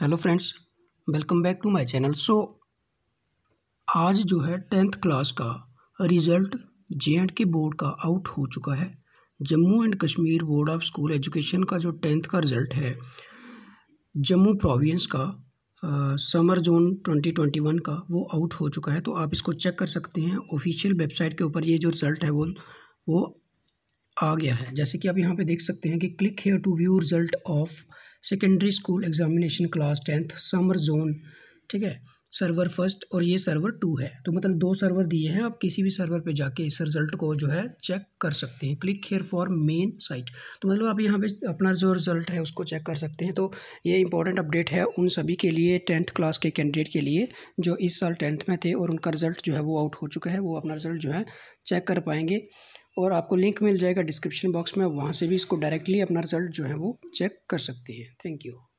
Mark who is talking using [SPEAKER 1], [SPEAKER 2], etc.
[SPEAKER 1] hello friends welcome back to my channel so आज जो है टेंथ क्लास का result J and K board का आउट हो चुका है Jammu and Kashmir board of school education का जो टेंथ का रिज़ल्ट है जम्मू प्रोविंस का समर जोन 2021 का वो आउट हो चुका है तो आप इसको चेक कर सकते हैं ऑफिशियल वेबसाइट के ऊपर ये जो रिज़ल्ट है वो वो आ गया है जैसे कि आप यहाँ पे देख सकते हैं कि click here to view result of secondary school examination class tenth summer zone ठीक है सर्वर फर्स्ट और ये सर्वर टू है तो मतलब दो सर्वर दिए हैं आप किसी भी सर्वर पे जाके इस रिजल्ट को जो है चेक कर सकते हैं click here for main site तो मतलब आप यहाँ पे अपना जो रिजल्ट है उसको चेक कर सकते हैं तो ये इंपॉर्टेंट अपडेट है उन सभी के लिए टेंथ क्लास के कैंडिडेट के लिए जो इस साल टेंथ में थे और उनका रिजल्ट जो है वो आउट हो चुका है वो अपना रिजल्ट जो है चेक कर पाएंगे और आपको लिंक मिल जाएगा डिस्क्रिप्शन बॉक्स में वहाँ से भी इसको डायरेक्टली अपना रिजल्ट जो है वो चेक कर सकते हैं थैंक यू